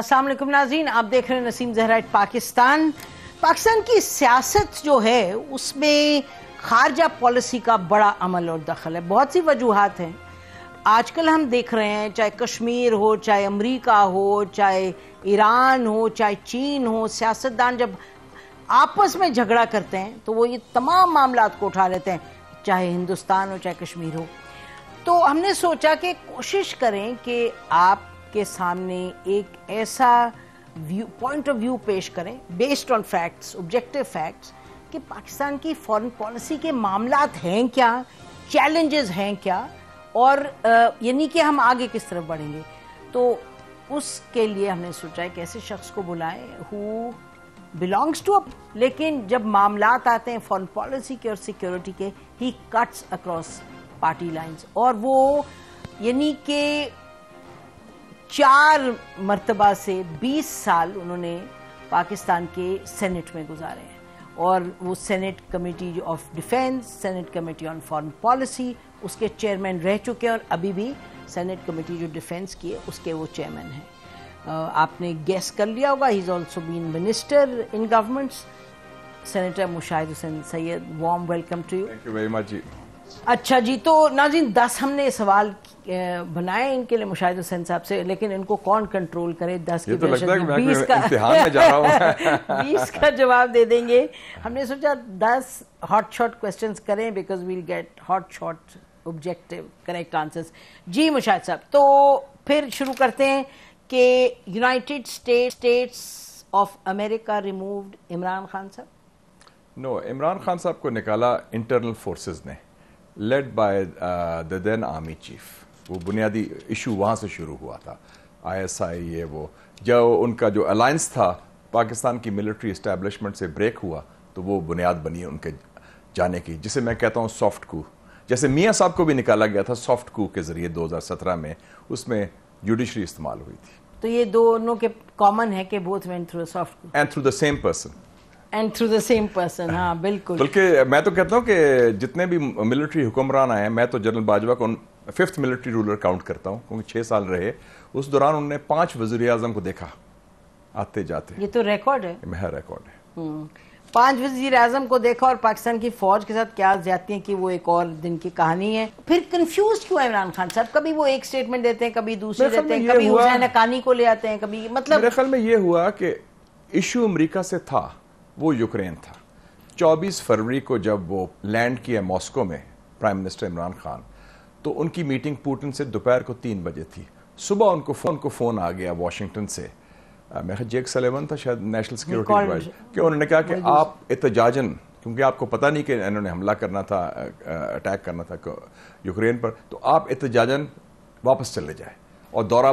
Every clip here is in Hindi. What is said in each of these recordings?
अस्सलाम वालेकुम नाजीन आप देख रहे हैं नसीम जहरा पाकिस्तान पाकिस्तान की सियासत जो है उसमें खारजा पॉलिसी का बड़ा अमल और दखल है बहुत सी वजूहत हैं आजकल हम देख रहे हैं चाहे कश्मीर हो चाहे अमेरिका हो चाहे ईरान हो चाहे चीन हो सियासतदान जब आपस में झगड़ा करते हैं तो वो ये तमाम मामला को उठा लेते हैं चाहे हिंदुस्तान हो चाहे कश्मीर हो तो हमने सोचा कि कोशिश करें कि आप के सामने एक ऐसा व्यू पॉइंट ऑफ व्यू पेश करें based on facts objective facts कि पाकिस्तान की फॉरेन पॉलिसी के मामला हैं क्या चैलेंजेस हैं क्या और यानी कि हम आगे किस तरफ बढ़ेंगे तो उसके लिए हमने सोचा है कैसे शख्स को बुलाएं हु बिलोंग्स टू अप लेकिन जब मामला आते हैं फॉरेन पॉलिसी के और सिक्योरिटी के ही कट्स अक्रॉस पार्टी लाइंस और वो यानी कि चार मरतबा से 20 साल उन्होंने पाकिस्तान के सेनेट में गुजारे हैं और वो senate committee of defence senate committee on foreign policy उसके चेयरमैन रह चुके हैं और अभी भी सेनेट कमेटी जो डिफेंस की है उसके वो चेयरमैन हैं आपने गैस कर लिया होगा he is also been minister in governments senator Mushahid Hussain Syed warm welcome to you thank you very much जी अच्छा जी तो नाजिन दस हमने सवाल बनाए इनके लिए मुशाहिद हुसैन साहब से लेकिन इनको कौन कंट्रोल करे दस की तो बीस तो का बीस का जवाब दे देंगे हमने सोचा दस हॉट शॉट क्वेश्चन करें because we'll get hot shot objective correct answers जी मुशाहिद साहब तो फिर शुरू करते हैं कि United State States of America removed Imran Khan साहब नो no, इमरान खान साहब को निकाला इंटरनल फोर्सेस ने led by the then army chief वो बुनियादी इशू वहाँ से शुरू हुआ था आईएसआई ये वो जब उनका जो अलायंस था पाकिस्तान की मिलिट्री इस्टेब्लिशमेंट से ब्रेक हुआ तो वो बुनियाद बनी उनके जाने की जिसे मैं कहता हूँ सॉफ्ट कू जैसे मियाँ साहब को भी निकाला गया था सॉफ्ट कू के ज़रिए 2017 में उसमें जुडिशरी इस्तेमाल हुई थी तो ये दोनों के कॉमन है कि both went through soft and through the same person and through the same person हाँ बिल्कुल बल्कि मैं तो कहता हूँ कि जितने भी मिलिट्री हुक्मरान आए मैं तो जनरल बाजवा को फिफ्थ मिलिट्री रूलर काउंट करता हूँ क्योंकि छः साल रहे उस दौरान उन्होंने पांच वजीर अजम को देखा आते जाते ये तो रिकॉर्ड है मेरा रिकॉर्ड है हम्म। पांच वजीर आजम को देखा और पाकिस्तान की फौज के साथ क्या जाती है कि वो एक और दिन की कहानी है फिर कंफ्यूज क्यों है इमरान खान साहब कभी वो एक स्टेटमेंट देते हैं कभी दूसरे देते हैं कभी हुसैन हकानी को ले आते हैं कभी मतलब मेरे ख्याल में ये हुआ कि इशू अमेरिका से था वो यूक्रेन था 24 फरवरी को जब वो लैंड किया मॉस्को में प्राइम मिनिस्टर इमरान खान तो उनकी मीटिंग पुतिन से दोपहर को तीन बजे थी सुबह उनको फोन को फोन आ गया वाशिंगटन से मेरा जेक सलेवन था शायद नेशनल सिक्योरिटी एडवाइज कि उन्होंने कहा कि आप एहतजाजन क्योंकि आपको पता नहीं कि इन्होंने हमला करना था अटैक करना था यूक्रेन पर तो आप एहतजाजन वापस चले जाए और दौरा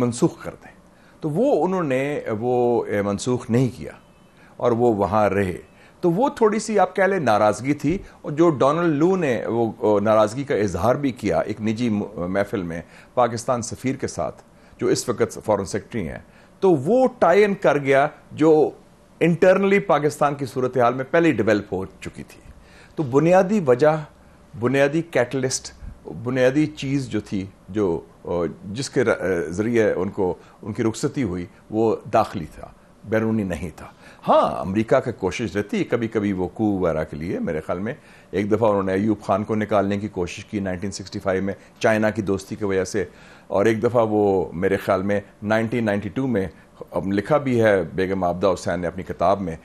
मनसूख कर दें तो वो उन्होंने वो मनसूख नहीं किया और वो वहाँ रहे तो वो थोड़ी सी आप कह लें नाराज़गी थी और जो डोनाल्ड लू ने वो नाराज़गी का इजहार भी किया एक निजी महफिल में पाकिस्तान सफ़ीर के साथ जो इस वक्त फॉरेन सेक्रेटरी हैं तो वो टाई इन कर गया जो इंटरनली पाकिस्तान की सूरत हाल में पहले डेवलप हो चुकी थी तो बुनियादी वजह बुनियादी कैटलिस्ट बुनियादी चीज़ जो थी जो जिसके ज़रिए उनको उनकी रुखसती हुई वो दाखिली था बैरूनी नहीं था हाँ अमेरिका का कोशिश रहती है कभी कभी वो कू वगैरह के लिए मेरे ख्याल में एक दफ़ा उन्होंने अयूब खान को निकालने की कोशिश की 1965 में चाइना की दोस्ती की वजह से और एक दफ़ा वो मेरे ख्याल में 1992 में अब लिखा भी है बेगम आबदा हुसैन ने अपनी किताब में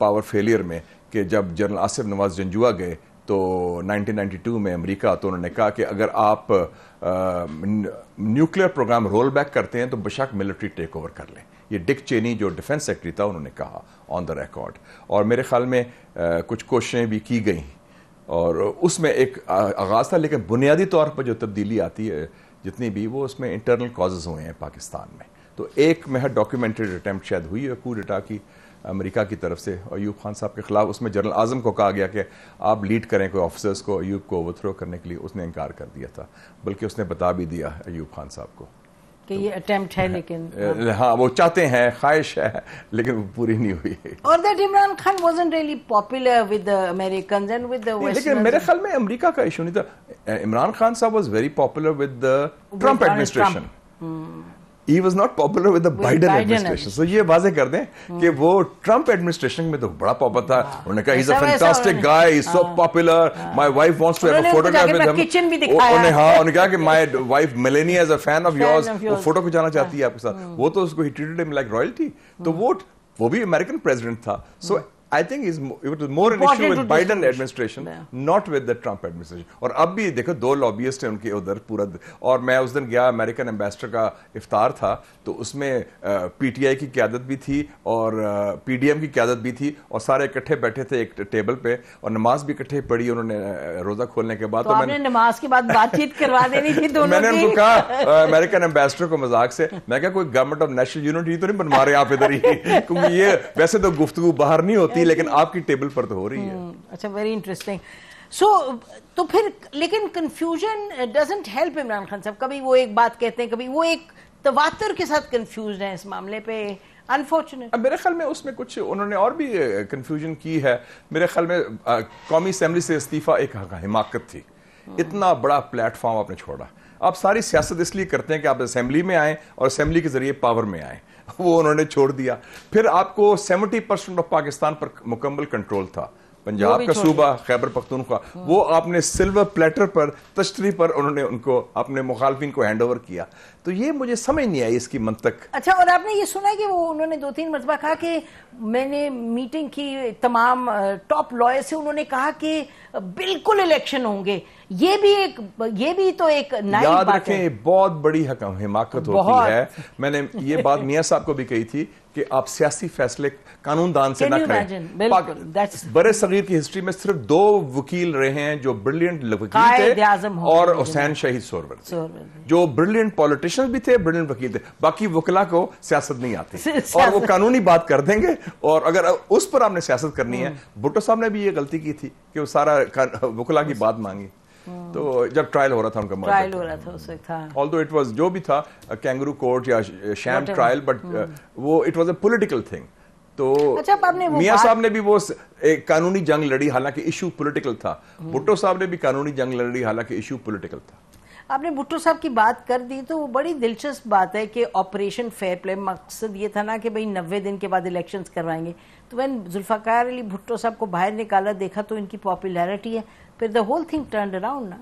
पावर फेलियर में कि जब जनरल आसिफ नवाज जंजुआ गए तो 1992 में अमेरिका तो उन्होंने कहा कि अगर आप न्यूक्लियर प्रोग्राम रोल बैक करते हैं तो बशक मिलिट्री टेक ओवर कर लें ये डिक चेनी जो डिफेंस सेक्रेटरी था उन्होंने कहा ऑन द रिकॉर्ड और मेरे ख्याल में आ, कुछ कोशिशें भी की गई और उसमें एक आगाज़ था लेकिन बुनियादी तौर पर जो तब्दीली आती है जितनी भी वो उसमें इंटरनल कॉजेज़ हुए हैं पाकिस्तान में तो एक महर डॉक्यूमेंटेड अटैम्प्ट शायद हुई है कू डेटा की अमेरिका की तरफ से अयूब खान साहब के ख़िलाफ़ उसमें जनरल आज़म को कहा गया कि आप लीड करें कोई ऑफिसर्स को अयूब को ओवरथ्रो करने के लिए उसने इनकार कर दिया था बल्कि उसने बता भी दिया अयूब खान साहब को कि ये अटेम्प्ट है लेकिन हाँ वो चाहते हैं ख्वाहिश है लेकिन वो पूरी नहीं हुई और that Imran Khan wasn't really popular with the Americans and with the लेकिन मेरे ख्याल में अमेरिका का इशू नहीं था इमरान खान साहब was very popular with the Trump administration he was not popular with Biden administration so ये वाजे कर दें कि वो ट्रंप एडमिनिस्ट्रेशन में तो बड़ा पॉपुलर था उन्होंने कहा is a fantastic guy is so popular my wife wants to have a photograph with him kitchen भी दिखाया उन्होंने हां उन्होंने कहा कि my wife Melania is a fan of yours वो फोटो खिंचाना चाहती है आपके साथ वो तो उसको ही ट्रीटेड हिम लाइक रॉयल्टी तो वो वो भी अमेरिकन प्रेसिडेंट था so I think is it is more an issue with Biden administration not with the Trump administration. और अब भी देखो दो lobbyists हैं उनके उधर पूरा और मैं उस दिन गया American ambassador का इफ्तार था तो उसमें पीटीआई की क्यादत भी थी और पीडीएम की क्यादत भी थी और सारे इकट्ठे बैठे थे एक टेबल पे और नमाज भी इकट्ठे पढ़ी उन्होंने रोजा खोलने के बाद तो, तो मैंने नमाज के बाद बातचीत करवा देनी थी दोनों मैंने उनको कहा अमेरिकन एम्बेसडर को मजाक से मैं क्या कोई गवर्नमेंट ऑफ नेशनल यूनिटी तो नहीं बनवा रहे आप इधर ही क्योंकि ये वैसे तो गुफ्तु बाहर नहीं होती होती है लेकिन आपकी टेबल पर तो हो रही है हम्म, अच्छा वेरी इंटरेस्टिंग सो तो फिर लेकिन confusion doesn't help Imran Khan साहब कभी वो एक बात कहते हैं कभी वो एक तवातर के साथ कंफ्यूज है इस मामले पे अनफॉर्चुनेट मेरे ख्याल में उसमें कुछ उन्होंने और भी कंफ्यूजन uh, की है मेरे ख्याल में uh, कौमी असम्बली से इस्तीफा एक हिमाकत थी हम्म। इतना बड़ा प्लेटफॉर्म आपने छोड़ा आप सारी सियासत इसलिए करते हैं कि आप असेंबली में आए और असेंबली के जरिए पावर में आए वो उन्होंने छोड़ दिया फिर आपको सेवेंटी परसेंट ऑफ पाकिस्तान पर मुकम्मल कंट्रोल था पंजाब का सूबा खैबर पख्तूनख्वा हाँ। वो आपने सिल्वर प्लेटर पर तश्तरी पर उन्होंने उनको अपने मुखालफिन को हैंड ओवर किया तो ये मुझे समझ नहीं आई इसकी मंतक अच्छा और आपने ये सुना है कि वो उन्होंने दो तीन मरतबा कहा कि मैंने मीटिंग की तमाम टॉप लॉयर से उन्होंने कहा कि बिल्कुल इलेक्शन होंगे ये भी एक ये भी तो एक नाइब याद बात रखें है। बहुत बड़ी हकम हिमाकत होती है मैंने ये बात मियाँ साहब को भी कही थी कि आप सियासी फैसले कानून दान से ना करें बड़े सगीर की हिस्ट्री में सिर्फ दो वकील रहे हैं जो ब्रिलियंट वकील थे और हुसैन शहीद सोरवर जो ब्रिलियंट पॉलिटिशियन भी थे ब्रिलियंट वकील थे बाकी वकला को सियासत नहीं आती और वो कानूनी बात कर देंगे और अगर उस पर आपने सियासत करनी है हाँ। भुट्टो साहब ने भी ये गलती की थी कि वो सारा वकला की बात मांगी तो जब ट्रायल हो रहा था उनका ट्रायल हो रहा था उस वक्त था ऑल्दो इट वॉज जो भी था कैंगरू कोर्ट या शैम ट्रायल बट वो it was a political thing तो अच्छा मियाँ साहब ने भी वो एक कानूनी जंग लड़ी हालांकि इशू पॉलिटिकल था hmm। भुट्टो साहब ने भी कानूनी जंग लड़ी हालांकि इशू पॉलिटिकल था आपने भुट्टो साहब की बात कर दी तो वो बड़ी दिलचस्प बात है कि ऑपरेशन फेयर प्ले मकसद ये था ना कि भाई नब्बे दिन के बाद इलेक्शंस करवाएंगे तो वैन जुल्फ़ाकार अली भुट्टो साहब को बाहर निकाला देखा तो इनकी पॉपुलैरिटी है फिर the whole thing turn around ना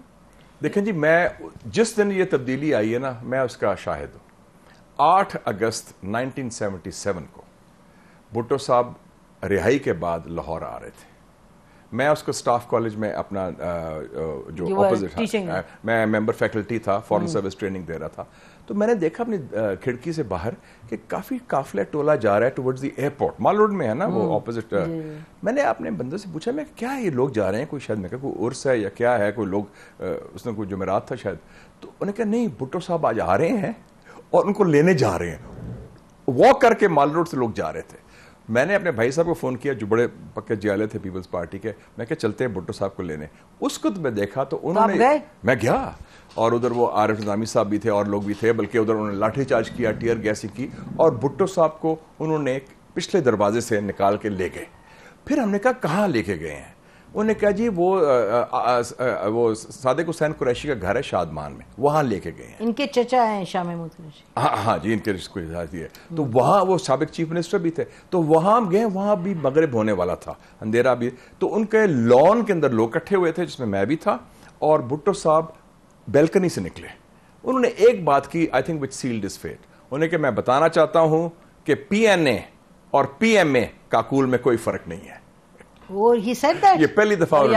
देखें जी मैं जिस दिन ये तब्दीली आई है ना मैं उसका शाहिद हूं 8 अगस्त 1977 को भुट्टो साहब रिहाई के बाद लाहौर आ रहे थे मैं उसको स्टाफ कॉलेज में अपना जो ऑपोजिट मैं मेंबर फैकल्टी था फॉरेन सर्विस ट्रेनिंग दे रहा था तो मैंने देखा अपनी खिड़की से बाहर कि काफ़ी काफिला टोला जा रहा है towards the airport mall road में है ना वो ऑपोजिट हम्म, मैंने अपने बंदे से पूछा मैं क्या ये लोग जा रहे हैं कोई शायद मैं कोई उर्स है या क्या है कोई लोग उसने कोई जमेरात था शायद तो उन्हें कहा नहीं भुट्टो साहब आज आ रहे हैं और उनको लेने जा रहे हैं वॉक करके माल रोड से लोग जा रहे थे मैंने अपने भाई साहब को फ़ोन किया जो बड़े पक्के जियाले थे पीपल्स पार्टी के मैं क्या चलते हैं भुट्टो साहब को लेने उस खुद में देखा तो, तो उन्होंने मैं गया और उधर वो आर एफ निजामी साहब भी थे और लोग भी थे बल्कि उधर उन्होंने लाठीचार्ज किया टीयर गैसी की और भुट्टो साहब को उन्होंने पिछले दरवाजे से निकाल के ले गए फिर हमने कहा कहाँ लेके गए हैं उन्होंने कहा जी वो आ, आ, आ, वो सादिक हुसैन कुरैशी का घर है शादमान में वहाँ लेके गए हैं इनके चचा हैं शाह महमूद कुरैशी हाँ हाँ जी इनके है तो वहाँ वो सबक चीफ मिनिस्टर भी थे तो वहाँ हम गए वहाँ भी मगरब होने वाला था अंधेरा भी तो उनके लॉन के अंदर लोग इकट्ठे हुए थे जिसमें मैं भी था और भुट्टो साहब बेल्कनी से निकले उन्होंने एक बात की I think which sealed his fate उन्हें कि मैं बताना चाहता हूँ कि पी एन ए और पी एम ए काकूल में कोई फ़र्क नहीं है ही सेड दैट ये पहली दफा ये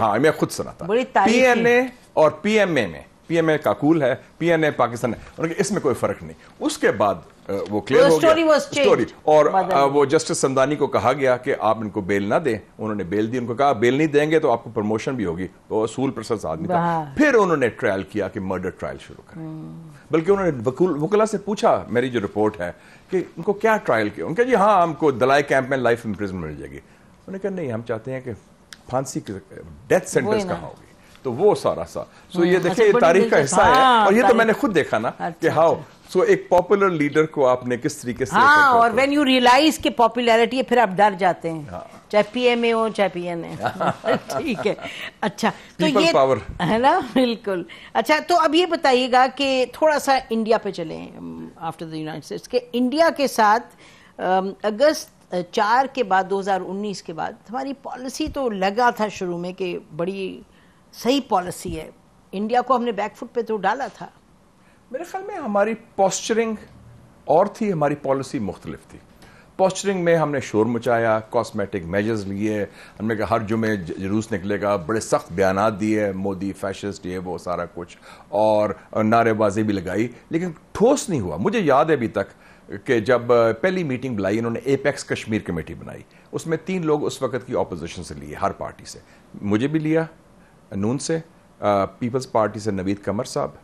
हाँ मैं खुद सुना था बड़ी पीएनए और पीएमए में पीएमए कूल है पीएनए पाकिस्तान है उनके इसमें कोई फर्क नहीं उसके बाद वो क्लियर हो गया स्टोरी और वो जस्टिस संदानी को कहा गया कि आप इनको बेल ना दें उन्होंने बेल दी उनको कहा बेल नहीं देंगे तो आपको प्रमोशन भी होगी तो असूल प्रसंस आदमी था फिर उन्होंने ट्रायल किया कि मर्डर ट्रायल शुरू करें बल्कि उन्होंने वकला से पूछा मेरी जो रिपोर्ट है कि उनको क्या ट्रायल किया उनके जी हाँ हमको दलाई कैंप में लाइफ इम्प्रिजन मिल जाएगी उन्होंने कहा नहीं हम चाहते हैं कि फांसी डेथ सेंटेंस कहाँ होगी तो वो सारा सा सो ये हाँ, देखिए अच्छा, ये तारीख का हिस्सा है हाँ, और ये तो मैंने खुद देखा ना अच्छा, कि हाउ सो अच्छा। एक पॉपुलर लीडर को आपने किस तरीके से हाँ और व्हेन यू रियलाइज के पॉपुलैरिटी है फिर आप डर जाते हैं हाँ। चाहे पीएमए हो चाहे पीएन पीएनए ठीक है अच्छा तो ये पावर है ना बिल्कुल अच्छा तो अब ये बताइएगा कि थोड़ा सा इंडिया पे चले आफ्टर द यूनाइटेड स्टेट्स के इंडिया के साथ um, अगस्त चार के बाद 2019 के बाद हमारी पॉलिसी तो लगा था शुरू में कि बड़ी सही पॉलिसी है इंडिया को हमने बैकफुट पे तो डाला था मेरे ख्याल में हमारी पॉस्चरिंग और थी हमारी पॉलिसी मुख्तलिफ थी पॉस्चरिंग में हमने शोर मचाया कॉस्मेटिक मेजर्स लिए हमने कहा हर जुमे जुलूस निकलेगा बड़े सख्त बयान दिए मोदी फैशिस्ट ये वो सारा कुछ और नारेबाजी भी लगाई लेकिन ठोस नहीं हुआ मुझे याद है अभी तक कि जब पहली मीटिंग बुलाई इन्होंने एपेक्स कश्मीर कमेटी बनाई उसमें तीन लोग उस वक्त की अपोजिशन से लिए हर पार्टी से मुझे भी लिया नून से पीपल्स पार्टी से नवीद कमर साहब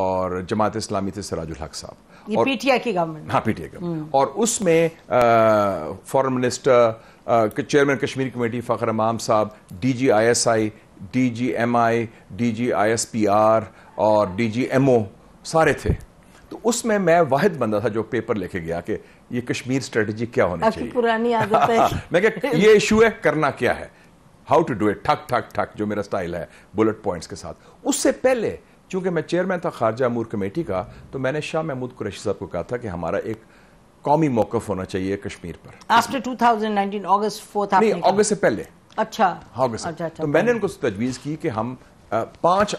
और जमात इस्लामी थे सराजुल हक साहब और पीटीआई की गवर्नमेंट हाँ पीटीआई गवर्नमेंट हम्म। और उसमें foreign minister chairman Kashmir committee Fakhar Imam साहब D G I S I D G M I D G I S P R और डी जी एम ओ सारे थे उसमें मैं वाहिद बंदा था जो पेपर लेके गया कि ये कश्मीर स्ट्रेटजी क्या होनी चाहिए पुरानी आदत है मैं क्या ये इशू है करना क्या है हाउ टू डू इट ठक ठक ठक जो मेरा स्टाइल है बुलेट पॉइंट्स के साथ उससे पहले चूंकि मैं चेयरमैन था खारजा अमूर कमेटी का तो मैंने शाह महमूद कुरैशी साहब को कहा था कि हमारा एक कौमी मौकफ होना चाहिए कश्मीर पर आफ्टर 2019 अगस्त फोर्थ नहीं अगस्त से पहले अच्छा अगस्त अच्छा, अच्छा, तो मैंने उनको तजवीज़ की कि हम पाँच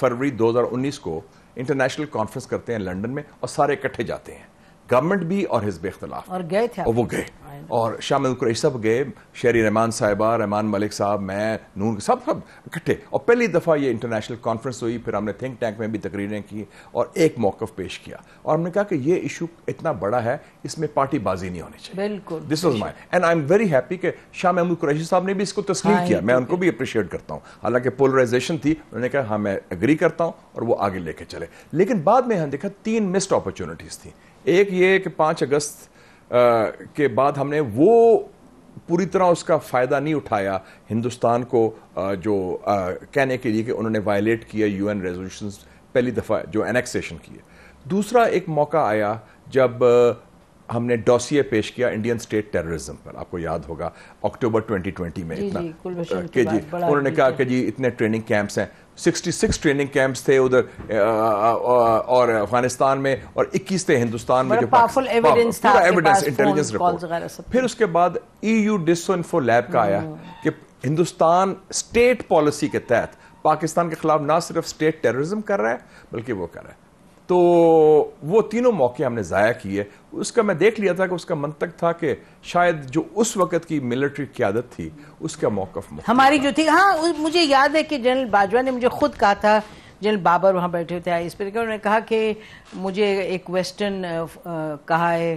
फरवरी 2019 को इंटरनेशनल कॉन्फ्रेंस करते हैं लंदन में और सारे इकट्ठे जाते हैं गवर्नमेंट भी और हिजब इख्तलाफ और गए थे और वो गए और शामिल कुरैश सब गए शेरी रहमान साहिबा रहमान मलिक साहब मैं नून सब सब इकट्ठे और पहली दफ़ा ये इंटरनेशनल कॉन्फ्रेंस हुई फिर हमने थिंक टैंक में भी तकरीरें की और एक मौक़ पेश किया और हमने कहा कि ये इशू इतना बड़ा है इसमें पार्टीबाजी नहीं होनी चाहिए बिल्कुल this was my and I am very happy कि शाह महमूद कुरैशी साहब ने भी इसको तस्लीम हाँ, किया मैं उनको भी अप्रिशिएट करता हूँ हालांकि पोलराइजेशन थी उन्होंने कहा हाँ मैं एग्री करता हूँ और वो आगे लेके चले लेकिन बाद में हम देखा तीन मिस्ड अपॉर्चुनिटीज़ थी एक ये कि पाँच अगस्त के बाद हमने वो पूरी तरह उसका फ़ायदा नहीं उठाया हिंदुस्तान को जो कहने के लिए कि उन्होंने वायलेट किया यूएन रेजोल्यूशन पहली दफ़ा जो एनेक्सेशन किए दूसरा एक मौका आया जब हमने डॉसिए पेश किया इंडियन स्टेट टेररिज्म पर आपको याद होगा अक्टूबर 2020 में जी इतना जी, के जी उन्होंने कहा कि जी इतने ट्रेनिंग कैंप्स हैं 66 ट्रेनिंग कैंप्स थे उधर और अफगानिस्तान में और 21 थे हिंदुस्तान में जो पावरफुल एविडेंस था एविडेंस इंटेलिजेंस रिपोर्ट फिर उसके बाद ईयू डिसइंफो लैब का आया हम्म। कि हिंदुस्तान स्टेट पॉलिसी के तहत पाकिस्तान के खिलाफ ना सिर्फ स्टेट टेररिज्म कर रहा है बल्कि वो कर रहा है तो वो तीनों मौके हमने ज़ाया किए उसका मैं देख लिया था कि उसका मंतक था कि शायद जो उस वक्त की मिलिट्री क्यादत थी उसका मौकफ हमारी जो थी हाँ मुझे याद है कि जनरल बाजवा ने मुझे खुद कहा था जनरल बाबर वहाँ बैठे थे इस पर उन्होंने कहा कि मुझे एक वेस्टर्न कहा है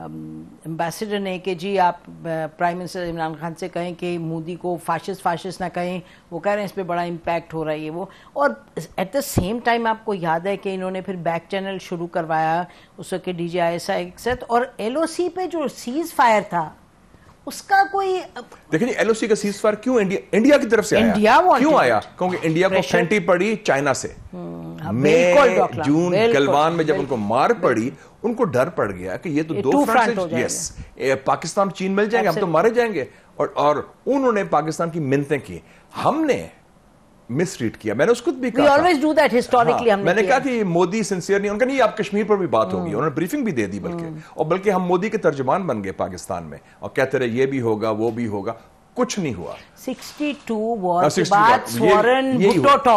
एम्बेसडर ने कि जी आप प्राइम मिनिस्टर इमरान खान से कहें कि मोदी को फाशिस फाशिस ना कहें वो कह रहे हैं इस पर बड़ा इम्पैक्ट हो रहा है वो और एट द सेम टाइम आपको याद है कि इन्होंने फिर बैक चैनल शुरू करवाया उस वक्त डी जी आई एस आई और एल ओ सी पे जो सीज़ फायर था उसका कोई देखिए एलओसी का सीज फायर क्यों इंडिया इंडिया की तरफ से इंडिया आया क्यों आया क्योंकि इंडिया को फेंटी पड़ी चाइना से हम्म, मई जून गलवान में जब उनको मार पड़ी उनको डर पड़ गया कि ये तो ये दो फ्रंट यस पाकिस्तान चीन मिल जाएंगे हम तो मारे जाएंगे और और उन्होंने पाकिस्तान की मिन्नतें की हमने मिसरीड किया मैंने उसको भी कहा ऑलवेज डू दैट हिस्टोरिकली हमने मैंने कहा कि मोदी सिंसियर नहीं उनका नहीं आप कश्मीर पर भी बात hmm. होगी उन्होंने ब्रीफिंग भी दे दी बल्कि hmm. और बल्कि हम मोदी के तर्जमान बन गए पाकिस्तान में और कहते रहे ये भी होगा वो भी होगा कुछ नहीं हुआ सिक्सटी टू हाँ, about foreign Bhutto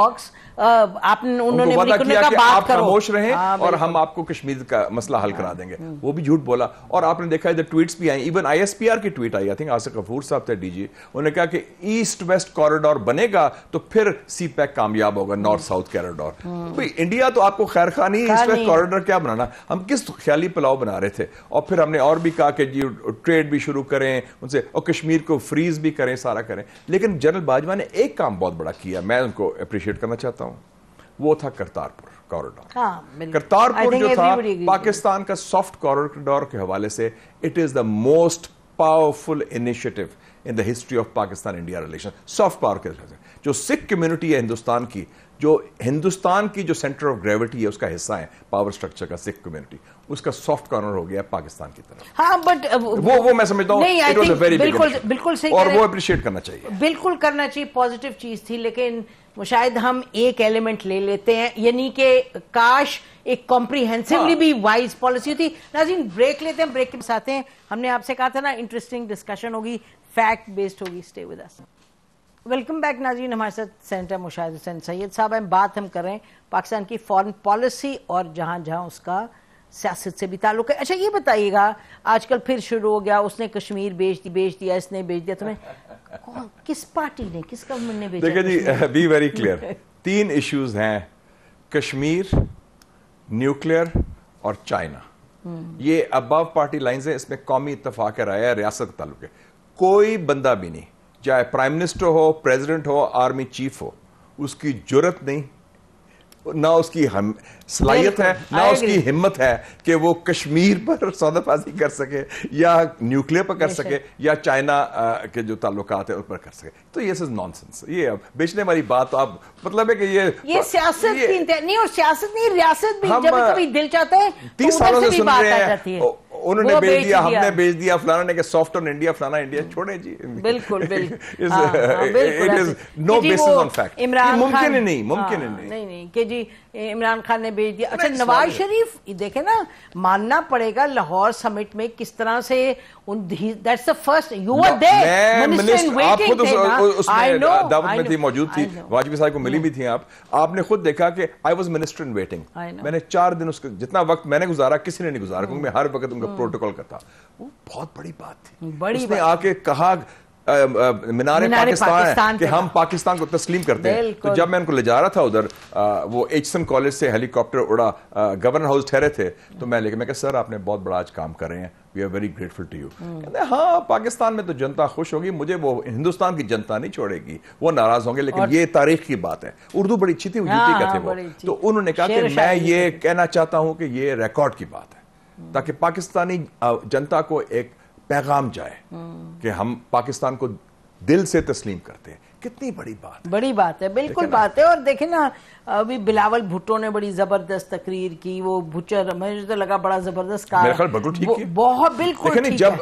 आपने उन्होंने वादा किया कि आप खामोश रहे हाँ, और हम आपको कश्मीर का मसला हल करा हाँ। देंगे वो भी झूठ बोला और आपने देखा इधर ट्वीट्स भी आई इवन आईएसपीआर की ट्वीट आई आई थिंक आसिफ कपूर साहब थे डीजी उन्होंने कहा कि ईस्ट वेस्ट कॉरिडोर बनेगा तो फिर सी पैक e कामयाब होगा नॉर्थ साउथ कॉरिडोर इंडिया तो आपको खैर खानी ईस्ट वेस्ट कॉरिडोर क्या बनाना हम किस ख्याली पुलाव बना रहे थे और फिर हमने और भी कहा कि जी ट्रेड भी शुरू करें उनसे और कश्मीर को फ्रीज भी करें सारा करें लेकिन जनरल बाजवा ने एक काम बहुत बड़ा किया मैं उनको अप्रिशिएट करना चाहता हूँ करता हूँ वो था करतारपुर कॉरिडोर हाँ, करतारपुर जो था पाकिस्तान का सॉफ्ट कॉरिडोर के हवाले से it is the most powerful initiative in the history of Pakistan India relation soft power के जो सिख कम्युनिटी है हिंदुस्तान की जो हिंदुस्तान की जो सेंटर ऑफ ग्रेविटी है उसका हिस्सा है पावर स्ट्रक्चर का सिख कम्युनिटी उसका सॉफ्ट कॉर्नर हो गया है पाकिस्तान की तरफ हाँ बट वो वो मैं समझता हूँ बिल्कुल बिल्कुल सही और वो अप्रिशिएट करना चाहिए बिल्कुल करना चाहिए पॉजिटिव चीज थी लेकिन शायद हम एक एलिमेंट ले लेते हैं यानी कि काश एक कॉम्प्रीहेंसिवली हाँ। भी वाइज पॉलिसी थी नाजीन ब्रेक लेते हैं ब्रेक के साथ हैं हमने आपसे कहा था ना इंटरेस्टिंग डिस्कशन होगी फैक्ट बेस्ड होगी stay with us welcome back Nazeen हमारे साथ सेंटर मुशाहिद हुसैन सैयद साहब हम बात हम कर रहे हैं पाकिस्तान की फॉरेन पॉलिसी और जहाँ जहाँ उसका सियासत से भी ताल्लुक है अच्छा ये बताइएगा आजकल फिर शुरू हो गया उसने कश्मीर बेच दी बेच दिया इसने बेच दिया तुम्हें तो कौन किस पार्टी ने किस गवर्नमेंट ने बेचा देखिए जी बी वेरी क्लियर तीन इश्यूज हैं कश्मीर न्यूक्लियर और चाइना हम्म। ये अबव पार्टी लाइंस है इसमें कौमी इतफाक राय है रियासत का ताल्लुक है कोई बंदा भी नहीं चाहे प्राइम मिनिस्टर हो प्रेसिडेंट हो आर्मी चीफ हो उसकी जरूरत नहीं ना उसकी हम सलाहियत है ना उसकी हिम्मत है कि वो कश्मीर पर सौदाबाजी कर सके या न्यूक्लियर पर कर सके या चाइना के जो ताल्लुक है उन पर कर सके तो ये सब नॉनसेंस ये अब बेचने वाली बात तो आप मतलब है कि ये ये सियासत नहीं और सियासत नहीं रियासत भी जब कभी दिल चाहते हैं तीस तो सालों से सुन रहे हैं उन्होंने भेज दिया हमने भेज दिया फलाना ने कहा सॉफ्ट ऑन इंडिया फलाना इंडिया छोड़े जी बिल्कुल बिल्कुल it is no basis on fact मुमकिन ही नहीं मुमकिन ही हाँ, नहीं नहीं नहीं कि जी इमरान खान ने भेज दिया अच्छा नवाज शरीफ देखे ना मानना पड़ेगा लाहौर समिट में किस तरह से उन that's the first you are there minister आप खुद उसमें दावत में थी मौजूद थी वाजपेयी साहब को मिली भी थी आप आपने खुद देखा कि I was minister in waiting मैंने चार दिन उसका जितना वक्त मैंने गुजारा किसी ने नहीं गुजारा क्योंकि मैं हर वक्त उनका प्रोटोकॉल hmm। करता वो बहुत बड़ी बात थी उसने आके कहा मीनारे पाकिस्तान, पाकिस्तान कि हम पाकिस्तान को तस्लीम करते हैं तो जब मैं उनको ले जा रहा था उधर वो एच कॉलेज से हेलीकॉप्टर उड़ा गवर्नर हाउस ठहरे थे तो मैं लेके मैं कहा सर आपने बहुत बड़ा आज काम कर रहे हैं we are very grateful to you कहते हैं हाँ पाकिस्तान में तो जनता खुश होगी मुझे वो हिंदुस्तान की जनता नहीं छोड़ेगी वो नाराज होंगे लेकिन ये तारीख की बात है उर्दू बड़ी अच्छी थी यूपी का हाँ, थे वो तो उन्होंने कहा कि मैं ये कहना चाहता हूँ कि ये रिकॉर्ड की बात है हम्म। ताकि पाकिस्तानी जनता को एक पैगाम जाए कि हम पाकिस्तान को दिल से तस्लीम करते हैं कितनी बड़ी बात है। बड़ी बात है बिल्कुल बात है और देखे ना अभी बिलावल भुट्टो ने बड़ी जबरदस्त तकरीर की वो भुचर मुझे तो लगा बड़ा जबरदस्त कार बिल्कुल ठीक है बहुत बिल्कुल ठीक जब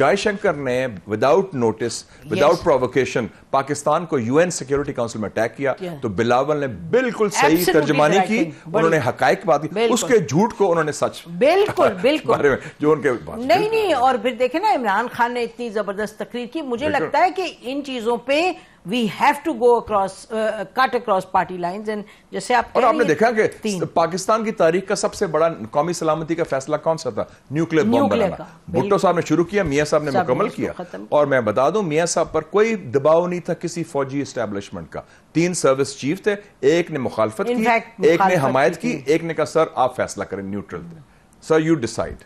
जयशंकर ने without notice without provocation Pakistan को यूएन सिक्योरिटी काउंसिल में अटैक किया तो बिलावल ने बिल्कुल सही तर्जमानी की उन्होंने हकायक बात की उसके झूठ को उन्होंने सच बिल्कुल बिल्कुल जो उनके नहीं नहीं और फिर देखे ना इमरान खान ने इतनी जबरदस्त तकरीर की मुझे लगता है कि इन चीजों पर we have to go across cut across party lines and जैसे आप और आपने देखा कि पाकिस्तान की तारीख का सबसे बड़ा कौमी सलामती का फैसला कौन सा था न्यूक्लियर बम बनाना भुट्टो साहब ने शुरू किया मियाँ साहब ने मुकम्मल किया और मैं बता दूं मियाँ साहब पर कोई दबाव नहीं था किसी फौजी स्टैब्लिशमेंट का तीन सर्विस चीफ थे एक ने मुखालफत की एक ने हमायत की एक ने कहा सर आप फैसला करें neutral sir you decide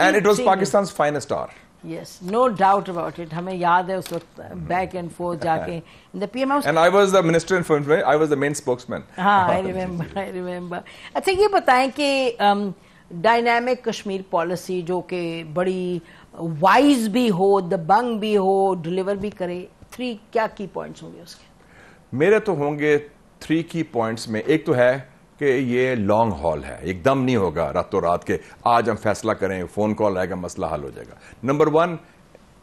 and it was Pakistan finest are Yes, no doubt about it. हमें याद है उस वक्त back and forth जाके in the PM house. And I was the minister in foreign affairs. I was the main spokesman. हाँ, I remember, I remember. अच्छा ये बताएं कि डायनामिक कश्मीर पॉलिसी जो कि बड़ी वाइज भी हो दबंग भी हो डिलीवर भी करे थ्री क्या की पॉइंट्स होंगे उसके मेरे तो होंगे थ्री की पॉइंट्स में एक तो है कि ये लॉन्ग हॉल है एकदम नहीं होगा रातों रात के आज हम फैसला करें फोन कॉल आएगा मसला हल हो जाएगा number one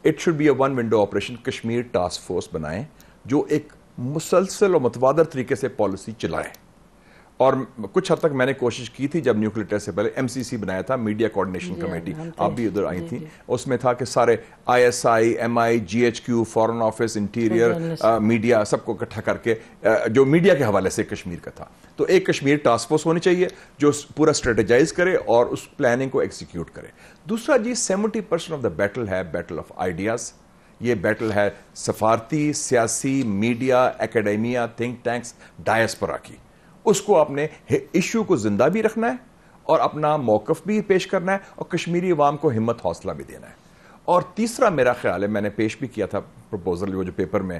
it should be a one window operation Kashmir task force बनाएं जो एक मुसलसल और मतवादर तरीके से पॉलिसी चलाएं और कुछ हद तक मैंने कोशिश की थी जब न्यूक्लियर टेस्ट से पहले एमसीसी बनाया था मीडिया कोऑर्डिनेशन कमेटी आप भी उधर आई थी उसमें था कि सारे ISI MI GHQ foreign office interior media सबको इकट्ठा करके आ, जो मीडिया के हवाले से कश्मीर का था तो एक कश्मीर टास्क फोर्स होनी चाहिए जो पूरा स्ट्रेटेजाइज करे और उस प्लानिंग को एग्जीक्यूट करे दूसरा जी seventy percent of the battle है बैटल ऑफ आइडियाज़ ये बैटल है सफारती सियासी media academia think tanks diaspora की उसको आपने इश्यू को जिंदा भी रखना है और अपना मौकफ भी पेश करना है और कश्मीरी अवाम को हिम्मत हौसला भी देना है और तीसरा मेरा ख्याल है मैंने पेश भी किया था प्रपोजल वो जो पेपर में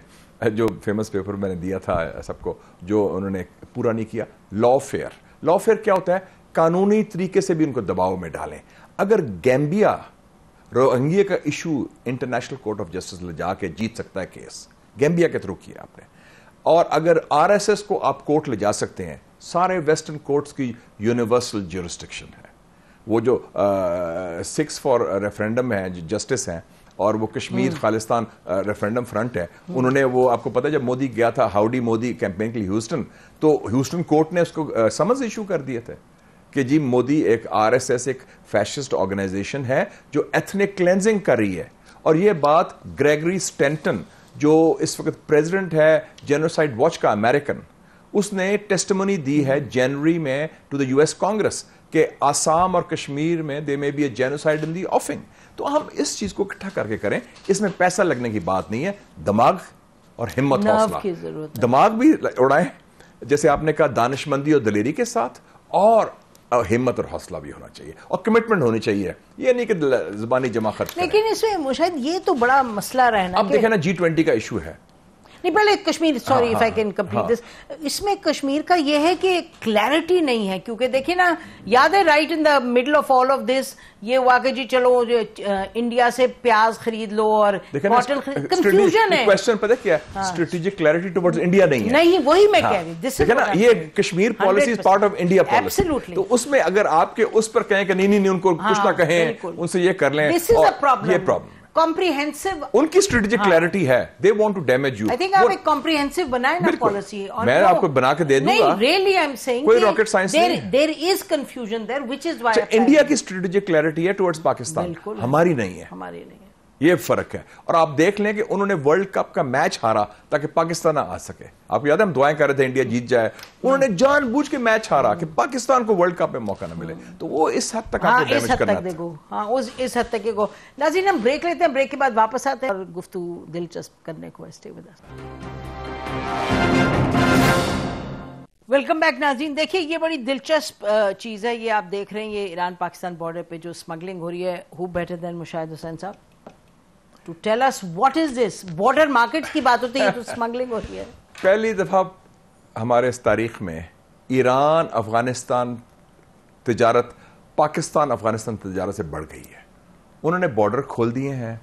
जो फेमस पेपर मैंने दिया था सबको जो उन्होंने पूरा नहीं किया लॉ फेयर लॉ फेयर क्या होता है कानूनी तरीके से भी उनको दबाव में डालें अगर गैम्बिया रोहंगिया का issue international court of justice ले जाके जीत सकता है केस गैम्बिया के थ्रू किया आपने और अगर आरएसएस को आप कोर्ट ले जा सकते हैं सारे वेस्टर्न कोर्ट्स की यूनिवर्सल ज्यूरिस्टिक्शन है वो जो सिक्स फॉर रेफरेंडम है जो जस्टिस हैं और वो कश्मीर हम्म। खालिस्तान रेफरेंडम फ्रंट है उन्होंने वो आपको पता है जब मोदी गया था हाउडी मोदी कैंपेन के लिए ह्यूस्टन तो ह्यूस्टन कोर्ट ने उसको समझ इशू कर दिए थे कि जी मोदी एक आरएसएस एक फैशिस्ट ऑर्गेनाइजेशन है जो एथनिक क्लेंजिंग कर रही है और ये बात ग्रेगरी स्टेंटन जो इस वक्त प्रेसिडेंट है जेनोसाइड वॉच का अमेरिकन उसने टेस्टमनी दी है जनवरी में टू द यूएस कांग्रेस के आसाम और कश्मीर में दे मे बी ए जेनोसाइड इन दी ऑफिंग तो हम इस चीज को इकट्ठा करके करें इसमें पैसा लगने की बात नहीं है दिमाग और हिम्मत हौसला दिमाग भी उड़ाएं जैसे आपने कहा दानिशमंदी और दलेरी के साथ और और हिम्मत और हौसला भी होना चाहिए और कमिटमेंट होनी चाहिए ये नहीं कि जबानी जमा खर्च लेकिन इसमें मुशाह ये तो बड़ा मसला रहना अब देखे ना जी ट्वेंटी का इशू है नहीं पहले Kashmir sorry if I can complete this इसमें कश्मीर का यह है कि क्लैरिटी नहीं है क्योंकि देखिए ना याद है right in the middle of all of this ये हुआ कि जी चलो जो, इंडिया से प्याज खरीद लो और बॉटल कंफ्यूजन है क्वेश्चन पता क्या स्ट्रेटेजिक क्लैरिटी टुवर्ड्स इंडिया नहीं है नहीं वही मैं हाँ। कह रही दिस ना ये Kashmir policy is part of India policy तो उसमें अगर आपके उस पर कहें कि नहीं नहीं उनको कुछ ना हाँ, कहें उनसे ये कर लें ये प्रॉब्लम कॉम्प्रीहेंसिव उनकी स्ट्रेटेजिक क्लैरिटी हाँ. है they want to damage you I think आप एक कॉम्प्रीहेंसिव बनाए ना पॉलिसी और मैं आपको बना के दे दूंगा नहीं रियली आई एम सेइंग कोई रॉकेट साइंस नहीं there is confusion there which is why India की स्ट्रेटेजिक क्लैरिटी है टुवर्ड्स पाकिस्तान हमारी नहीं है हमारी नहीं है ये फर्क है और आप देख लें कि उन्होंने वर्ल्ड कप का मैच हारा ताकि पाकिस्तान ना आ सके आपको याद है हम दुआएं कर रहे थे इंडिया जीत जाए उन्होंने जानबूझ के मैच हारा कि पाकिस्तान को वर्ल्ड कप में मौका ना मिले तो वो इस हद तक हाँ, इस हद तक देखो हाँ उस इस हद तक देखो नाजीन हम ब्रेक लेते हैं ब्रेक के बाद वापस आते हैं और गुफ्तु दिलचस्प करने को वेलकम बैक नाजीन देखिए ये बड़ी दिलचस्प चीज़ है ये आप देख रहे हैं ये ईरान पाकिस्तान बॉर्डर पे जो स्मगलिंग हो रही है who better than Mushahid Hussain साहब to tell us what is this border market की बात होती है तो स्मगलिंग होती है पहली दफा हमारे इस तारीख में ईरान अफगानिस्तान तजारत पाकिस्तान अफगानिस्तान तजारत से बढ़ गई है उन्होंने बॉर्डर खोल दिए हैं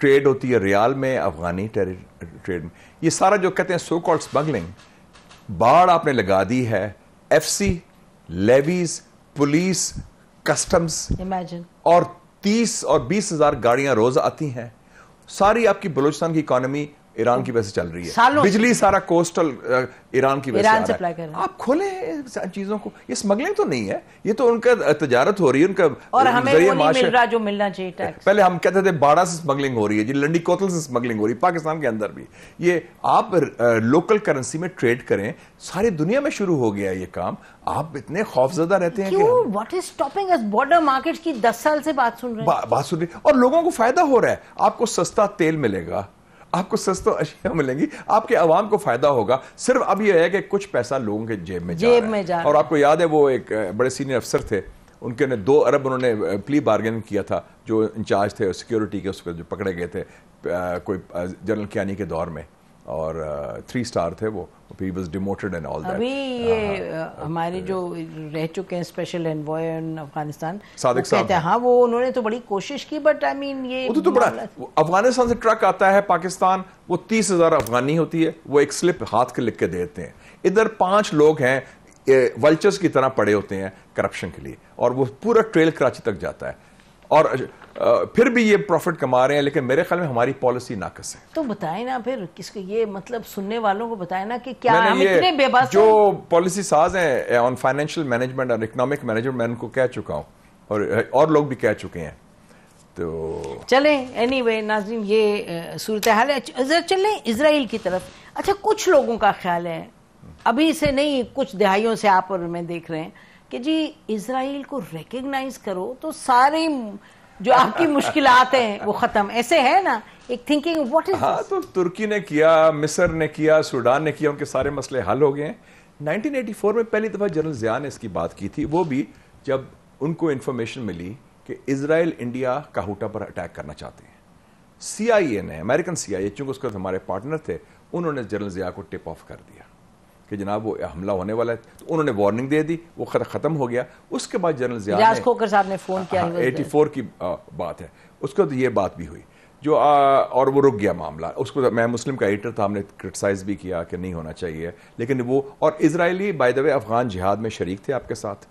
ट्रेड होती है रियाल में अफगानी ट्रेड में ये सारा जो कहते हैं सो कॉल्ड स्मगलिंग बाढ़ आपने लगा दी है FC levies police customs imagine और तीस और बीस हजार गाड़ियां रोज आती हैं सारी आपकी बलोचिस्तान की इकॉनमी ईरान की वजह से चल रही है बिजली सारा कोस्टल ईरान की वजह से, से आप खोले चीजों को ये स्मगलिंग तो नहीं है ये तो उनका तजारत हो रही है उनका और हमें वो नहीं मिल रहा जो मिलना चाहिए टैक्स पहले हम कहते थे बाड़ा से स्मगलिंग हो रही है जी लंडी कोतल से स्मगलिंग हो रही है पाकिस्तान के अंदर भी ये आप लोकल करेंसी में ट्रेड करें सारी दुनिया में शुरू हो गया ये काम आप इतने खौफजदा रहते हैं क्यों what is stopping us border markets की दस साल से बात सुन रहे हैं बात सुन रही और लोगों को फायदा हो रहा है आपको सस्ता तेल मिलेगा आपको सस्तो अशिया मिलेंगी आपके आवाम को फायदा होगा सिर्फ अब यह है कि कुछ पैसा लोगों के जेब में जेब में जा और आपको याद है वो एक बड़े सीनियर अफसर थे उनके ने दो अरब उन्होंने प्ली बार्गेन किया था जो इंचार्ज थे सिक्योरिटी के उस पर जो पकड़े गए थे कोई जनरल कियानी के दौर में और थ्री स्टार थे वो ही was demoted and all that अभी हाँ, ये हाँ। हमारे जो रह चुके हैं special envoy in Afghanistan Sadiq sahab कहते हैं हाँ, वो उन्होंने तो बड़ी कोशिश की बट आई मीन ये तो, तो बड़ा अफगानिस्तान से ट्रक आता है पाकिस्तान वो तीस हजार अफगानी होती है वो एक स्लिप हाथ के लिख के देते हैं इधर पांच लोग हैं वल्चर्स की तरह पड़े होते हैं करप्शन के लिए और वो पूरा ट्रेल कराची तक जाता है और फिर भी ये प्रॉफिट कमा रहे हैं लेकिन मेरे ख्याल में हमारी पॉलिसी नाकस है तो बताए ना फिर किसके ये मतलब सुनने वालों को बताए ना कि क्या हम इतने बेबस जो पॉलिसी साज हैं ऑन फाइनेंशियल मैनेजमेंट और इकोनॉमिक मैनेजमेंट मैं उनको कह चुका हूँ और और लोग भी कह चुके हैं तो चले एनी वे नाजिम ये सूरत हाल है जरा अच्छा, इसराइल की तरफ अच्छा कुछ लोगों का ख्याल है अभी से नहीं कुछ दहाइयों से आप और मैं देख रहे हैं कि जी इसराइल को रिकग्नाइज करो तो सारे जो आपकी मुश्किल हैं वो खत्म ऐसे है ना एक थिंकिंग व्हाट इज हाँ तो तुर्की ने किया मिस्र ने किया सूडान ने किया उनके सारे मसले हल हो गए 1984 में पहली दफ़ा जनरल जिया ने इसकी बात की थी वो भी जब उनको इन्फॉर्मेशन मिली कि इसराइल इंडिया काहूटा पर अटैक करना चाहते हैं सी ने अमेरिकन ए चूंकि उसके हमारे पार्टनर थे उन्होंने जनरल जिया को टिप ऑफ कर दिया कि जनाब वो हमला होने वाला है तो उन्होंने वार्निंग दे दी वो ख़त्म हो गया उसके बाद जनरल जिया खोकर साहब ने फ़ोन किया हाँ, एटी फोर की बात है उसके बाद तो ये बात भी हुई जो आ, और वो रुक गया मामला उसको मैं मुस्लिम का एडिटर था हमने क्रिटिसाइज भी किया कि नहीं होना चाहिए लेकिन वो और Israeli by the way Afghan जिहाद में शरीक थे आपके साथ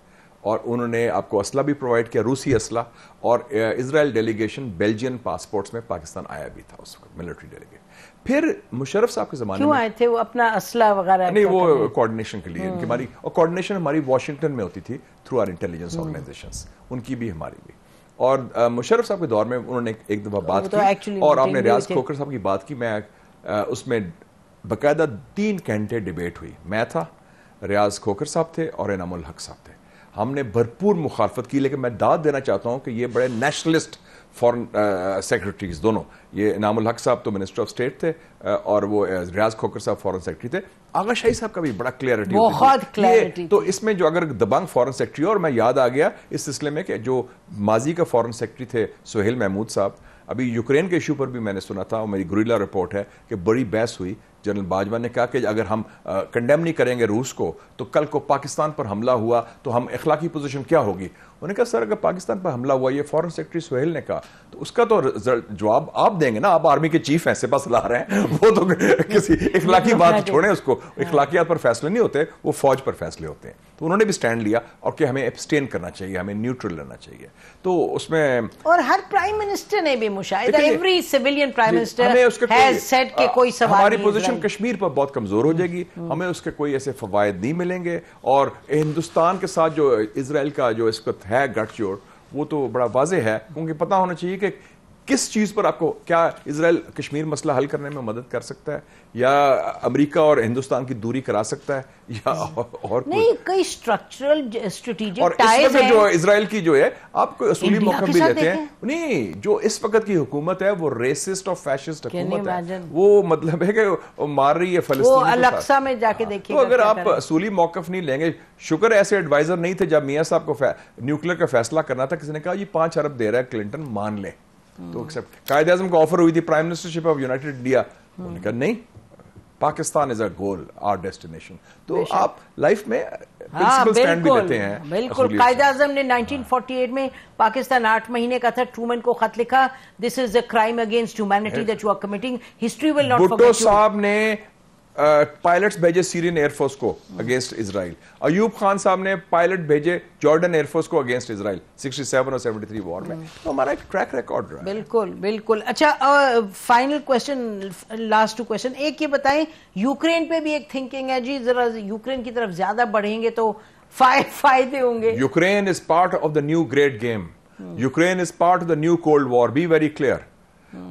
और उन्होंने आपको असला भी प्रोवाइड किया रूसी असला और इसराइल डेलीगेशन बेल्जियन पासपोर्ट्स में पाकिस्तान आया भी था उस वक्त मिलिट्री डेलीगेट फिर मुशरफ साहब के जमाने में आए थे वो अपना असला वगैरह नहीं वो कोऑर्डिनेशन के लिए इनकी हाँ। हमारी और कोऑर्डिनेशन हमारी वाशिंगटन में होती थी थ्रू आर इंटेलिजेंस ऑर्गेनाइजेशन उनकी भी हमारी भी और मुशरफ साहब के दौर में उन्होंने एक दफा बात तो की और आपने रियाज खोकर साहब की बात की मैं उसमें बाकायदा तीन घंटे डिबेट हुई मैं था रियाज खोकर साहब थे और इनामुल हक साहब थे हमने भरपूर मुखालफत की लेकिन मैं दाद देना चाहता हूँ कि ये बड़े नेशनलिस्ट फॉरन सेक्रेटरीज दोनों ये इनामुल हक साहब तो मिनिस्टर ऑफ स्टेट थे uh, और वो uh, रियाज खोकर साहब फॉरन सेक्रेटरी थे आगा शाही साहब का भी बड़ा क्लियरिटी बहुत क्लियरिटी तो इसमें जो अगर दबंग फॉरन सेक्रेटरी और मैं याद आ गया इस सिलसिले में कि जो माजी का फॉरन सेक्रेटरी थे सुहेल महमूद साहब अभी यूक्रेन के इशू पर भी मैंने सुना था और मेरी गुरीला रिपोर्ट है कि बड़ी बहस हुई जनरल बाजवा ने कहा कि अगर हम कंडेम नहीं करेंगे रूस को तो कल को पाकिस्तान पर हमला हुआ तो हम इखलाकी पोजीशन क्या होगी उन्होंने कहा सर अगर पाकिस्तान पर हमला हुआ ये फॉरेन सेक्रेटरी सुहेल ने कहा तो उसका तो जवाब आप देंगे ना आप आर्मी के चीफ हैं सिपा सलाह रहे हैं वो तो किसी इखलाकी बात हाँ छोड़ें उसको हाँ। इखलाकियात पर फैसले नहीं होते वो फौज पर फैसले होते हैं तो उन्होंने भी स्टैंड लिया और कि हमें एब्सटेन करना चाहिए हमें न्यूट्रल रहना चाहिए तो उसमें और हर प्राइम मिनिस्टर ने भी मुशाह every civilian prime minister has said कि कोई सवाल हमारी पोजीशन सिचुएशन कश्मीर पर बहुत कमजोर हो hmm. जाएगी hmm. हमें उसके कोई ऐसे फवायद नहीं मिलेंगे और हिंदुस्तान के साथ जो इसराइल का जो इस वक्त है गठजोड़ वो तो बड़ा वाजे है क्योंकि पता होना चाहिए कि किस चीज पर आपको क्या इसराइल कश्मीर मसला हल करने में मदद कर सकता है या अमेरिका और हिंदुस्तान की दूरी करा सकता है या और नहीं कई स्ट्रक्चरल स्ट्रेटेजिक जो इसराइल की जो है आपको असूली मौका भी देते हैं नहीं जो इस वक्त की हुकूमत है वो रेसिस्ट और फैशिस्ट हुकूमत है वो मतलब है कि मार रही है फलस्तीन में जाके हाँ। देखिए तो अगर आप असूली मौकफ नहीं लेंगे शुक्र ऐसे एडवाइजर नहीं थे जब मियाँ साहब को न्यूक्लियर का फैसला करना था किसी ने कहा ये पांच अरब दे रहा है क्लिंटन मान लें तो एक्सेप्ट कायदे आजम को ऑफर हुई थी prime ministership of United India उन्होंने कहा नहीं Pakistan is a goal or destination तो आप लाइफ में हाँ, बिल्कुल कायदे आजम ने 1948 में पाकिस्तान आठ महीने का था ट्रूमैन को खत लिखा this is a crime against humanity that you are committing history will not Bhutto साहब ने पायलट्स भेजे सीरियन एयरफोर्स को अगेंस्ट इसराइल अयूब खान साहब ने पायलट भेजे जॉर्डन एयरफोर्स को अगेंस्ट इसराइल 67 और 73 वॉर में hmm. तो हमारा एक ट्रैक रिकॉर्ड रहा बिल्कुल बिल्कुल अच्छा final question last two question एक ये बताएं यूक्रेन पे भी एक थिंकिंग है जी जरा यूक्रेन की तरफ ज्यादा बढ़ेंगे तो फायदे होंगे Ukraine is part of the new great game Ukraine is part of the new cold war be very clear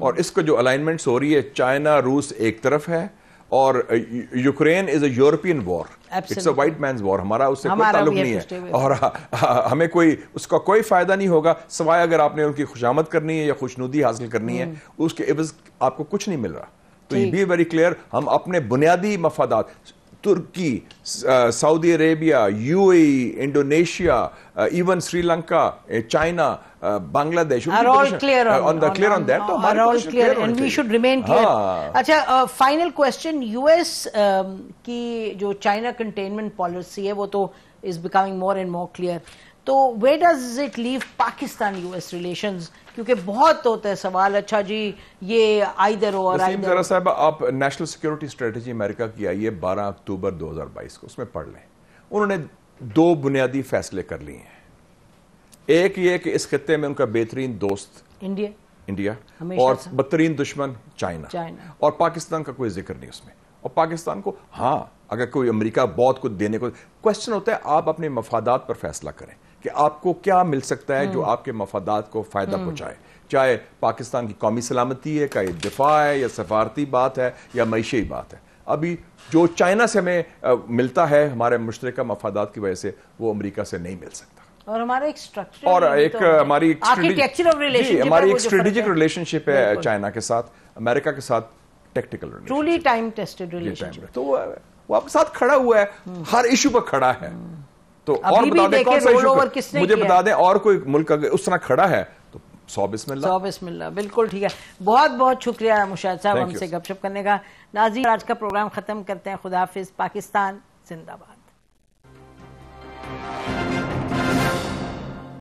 और इसको जो अलाइनमेंट्स हो रही है चाइना रूस एक तरफ है और Ukraine is a European war it's a white man war हमारा उससे कोई ताल्लुक नहीं है और हमें कोई उसका कोई फायदा नहीं होगा सवाए अगर आपने उनकी खुशामद करनी है या खुशनुदी हासिल करनी है हम्म। उसके इवज आपको कुछ नहीं मिल रहा तो ये भी वेरी क्लियर हम अपने बुनियादी मफादात तुर्की सऊदी अरेबिया ए Indonesia even Sri Lanka China Bangladesh अच्छा फाइनल क्वेश्चन यूएस की जो चाइना कंटेनमेंट पॉलिसी है वो तो is becoming more and more clear तो where does it leave Pakistan US relations relation क्योंकि बहुत होते हैं सवाल अच्छा जी ये आइदर और साहब आप नेशनल सिक्योरिटी स्ट्रेटजी अमेरिका की आई है बारह अक्टूबर 2022 को उसमें पढ़ लें उन्होंने दो बुनियादी फैसले कर लिए हैं एक ये कि इस खत्े में उनका बेहतरीन दोस्त इंडिया इंडिया और बदतरीन दुश्मन चाइना चाइना और पाकिस्तान का कोई जिक्र नहीं उसमें और पाकिस्तान को हाँ अगर कोई अमेरिका बहुत कुछ देने को क्वेश्चन होता है आप अपने मफादात पर फैसला करें कि आपको क्या मिल सकता है जो हम्म। आपके मफादात को फ़ायदा हम्म। पहुंचाए चाहे पाकिस्तान की कौमी सलामती है चाहे दिफा है या सफारती बात है या मीशी बात है अभी जो चाइना से हमें मिलता है हमारे मुश्तर मफादात की वजह से वो अमरीका से नहीं मिल सकता और हमारा एक स्ट्रक्चर और एक तो हमारी एक हमारी एक स्ट्रेटेजिक रिलेशनशिप है चाइना के साथ अमेरिका के साथ tactical truly time tested relationship तो वो आपके साथ खड़ा हुआ है हम्म। हर इशू पर खड़ा है तो और बता दें कौन सा ओवर किसने मुझे बता दें और कोई मुल्क अगर उस तरह खड़ा है तो सौ बिस्मिल्ला सौ बिस्मिल्ला बिल्कुल ठीक है बहुत बहुत शुक्रिया मुशाद साहब हमसे गपशप करने का नाजी आज का प्रोग्राम खत्म करते हैं खुदाफिज पाकिस्तान जिंदाबाद